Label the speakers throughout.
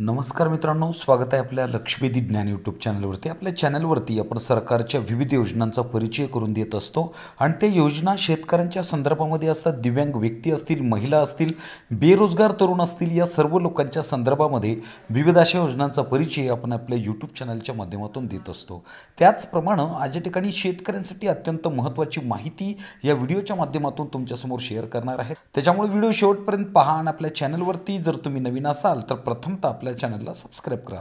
Speaker 1: नमस्कार मित्रांनो स्वागत आहे आपल्या लक्ष्मीदी ज्ञान यूट्यूब चॅनलवरती आपल्या चॅनलवरती आपण सरकारच्या विविध योजनांचा परिचय करून देत असतो आणि ते योजना शेतकऱ्यांच्या संदर्भामध्ये असतात दिव्यांग व्यक्ती असतील महिला असतील बेरोजगार तरुण असतील या सर्व लोकांच्या संदर्भामध्ये विविध अशा योजनांचा परिचय आपण आपल्या यूट्यूब चॅनलच्या माध्यमातून देत असतो त्याचप्रमाणे आज या ठिकाणी शेतकऱ्यांसाठी अत्यंत महत्त्वाची माहिती या व्हिडिओच्या माध्यमातून तुमच्यासमोर शेअर करणार आहे त्याच्यामुळे व्हिडिओ शेवटपर्यंत पहा आणि आपल्या चॅनलवरती जर तुम्ही नवीन असाल तर प्रथमतः आपल्या चॅनलला सबस्क्राईब करा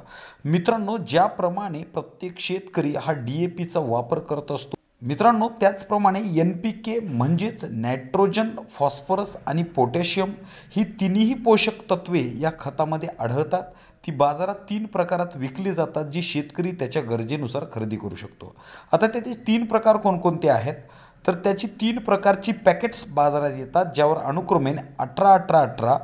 Speaker 1: मित्रांनो ज्याप्रमाणे प्रत्येक शेतकरी हा डी ए पीचा वापर करत असतो मित्रांनो त्याचप्रमाणे एन पी के म्हणजेच नायट्रोजन फॉस्फरस आणि पोटॅशियम ही तिन्ही पोषक तत्वे या खतामध्ये आढळतात ती बाजारात तीन प्रकारात विकली जातात जी शेतकरी त्याच्या गरजेनुसार खरेदी करू शकतो आता त्याचे तीन प्रकार कोणकोणते आहेत तर त्याची तीन प्रकारची पॅकेट्स बाजारात येतात ज्यावर अनुक्रमेने अठरा अठरा अठरा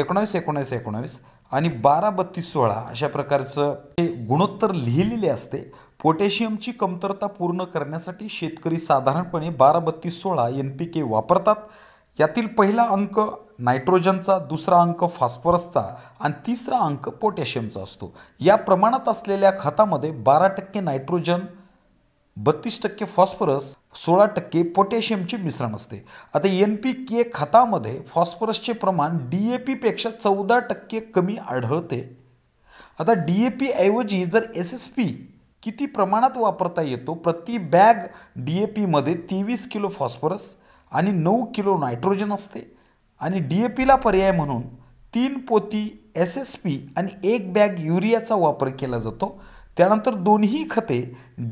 Speaker 1: एकोणावीस एकोणावीस एकोणावीस आणि बारा बत्तीस सोळा अशा प्रकारचं हे गुणोत्तर लिहिलेले असते पोटॅशियमची कमतरता पूर्ण करण्यासाठी शेतकरी साधारणपणे बारा बत्तीस सोळा एन पी के वापरतात यातील पहिला अंक नायट्रोजनचा दुसरा अंक फॉस्फरसचा आणि तिसरा अंक पोटॅशियमचा असतो या प्रमाणात असलेल्या खतामध्ये बारा टक्के नायट्रोजन बत्तीस टक्के फॉस्फरस सोळा टक्के पोटॅशियमचे मिश्रण असते आता एन पी के खतामध्ये फॉस्फरसचे प्रमाण डी ए पीपेक्षा चौदा टक्के कमी आढळते आता डी ए पी ऐवजी जर एस एस पी किती प्रमाणात वापरता येतो प्रति बॅग डी ए पीमध्ये तेवीस किलो फॉस्फरस आणि नऊ किलो नायट्रोजन असते आणि डी ए पीला पर्याय म्हणून तीन पोती एस एस पी आणि एक बॅग युरियाचा वापर केला जातो त्यानंतर दोन्ही खते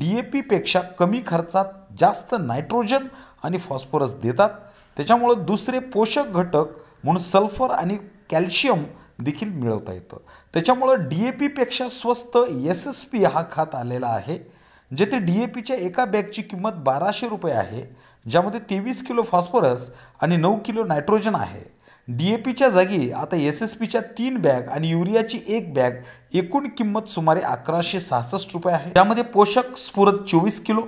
Speaker 1: डी ए पीपेक्षा कमी खर्चात जास्त नायट्रोजन आणि फॉस्फरस देतात त्याच्यामुळं दुसरे पोषक घटक म्हणून सल्फर आणि कॅल्शियम देखील मिळवता येतं त्याच्यामुळं डी ए पीपेक्षा स्वस्त एस एस पी हा खात आलेला आहे जेथे डी ए पीच्या एका बॅगची किंमत बाराशे रुपये आहे ज्यामध्ये तेवीस किलो फॉस्फरस आणि नऊ किलो नायट्रोजन आहे डी ए पीच्या जागी आता एस एस पीच्या तीन बॅग आणि युरियाची एक बॅग एकूण किंमत सुमारे अकराशे सहासष्ट रुपये आहे त्यामध्ये पोषक स्फुरत चोवीस किलो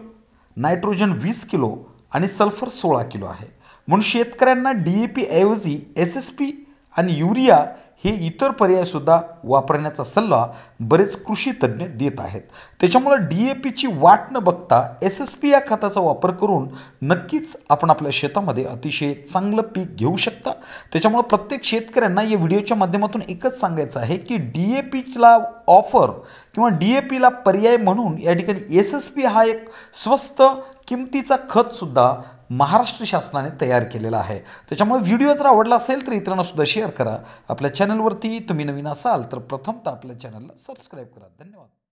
Speaker 1: नायट्रोजन वीस किलो आणि सल्फर सोळा किलो आहे म्हणून शेतकऱ्यांना डी ए पी ऐवजी एस एस पी आणि युरिया हे इतर पर्यायसुद्धा वापरण्याचा सल्ला बरेच कृषी तज्ज्ञ देत आहेत त्याच्यामुळं डी ए पीची वाट न बघता एस एस पी या खताचा वापर करून नक्कीच आपण आपल्या शेतामध्ये अतिशय चांगलं पीक घेऊ शकता त्याच्यामुळं प्रत्येक शेतकऱ्यांना या व्हिडिओच्या माध्यमातून एकच सांगायचं आहे की डी ए पीला ऑफर किंवा डी ए पीला पर्याय म्हणून या ठिकाणी एस एस पी हा एक स्वस्त किमतीचा खतसुद्धा महाराष्ट्र शासनाने तयार केलेला आहे त्याच्यामुळे व्हिडिओ जर आवडला असेल तर इतरांना सुद्धा शेअर करा आपल्या चॅनलवरती तुम्ही नवीन असाल तर प्रथमतः आपल्या चॅनलला सबस्क्राईब करा धन्यवाद